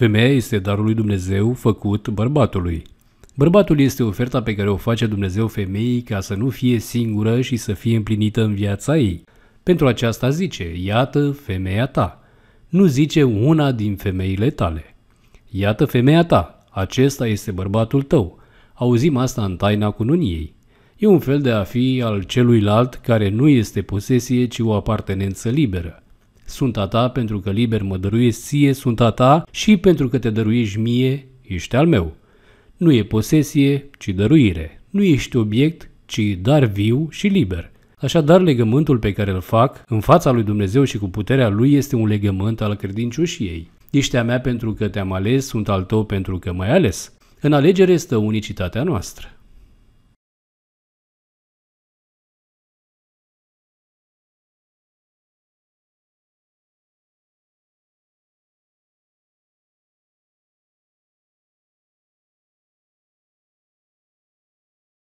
Femeia este darul lui Dumnezeu făcut bărbatului. Bărbatul este oferta pe care o face Dumnezeu femeii ca să nu fie singură și să fie împlinită în viața ei. Pentru aceasta zice, iată femeia ta. Nu zice una din femeile tale. Iată femeia ta, acesta este bărbatul tău. Auzim asta în taina cununiei. E un fel de a fi al celuilalt care nu este posesie, ci o apartenență liberă sunt a ta pentru că liber mă dăruiești ție, sunt a ta și pentru că te dăruiești mie, ești al meu. Nu e posesie, ci dăruire. Nu ești obiect, ci dar viu și liber. Așadar, legământul pe care îl fac în fața lui Dumnezeu și cu puterea lui este un legământ al credincioșiei. Ești a mea pentru că te-am ales, sunt al tău pentru că m-ai ales. În alegere stă unicitatea noastră.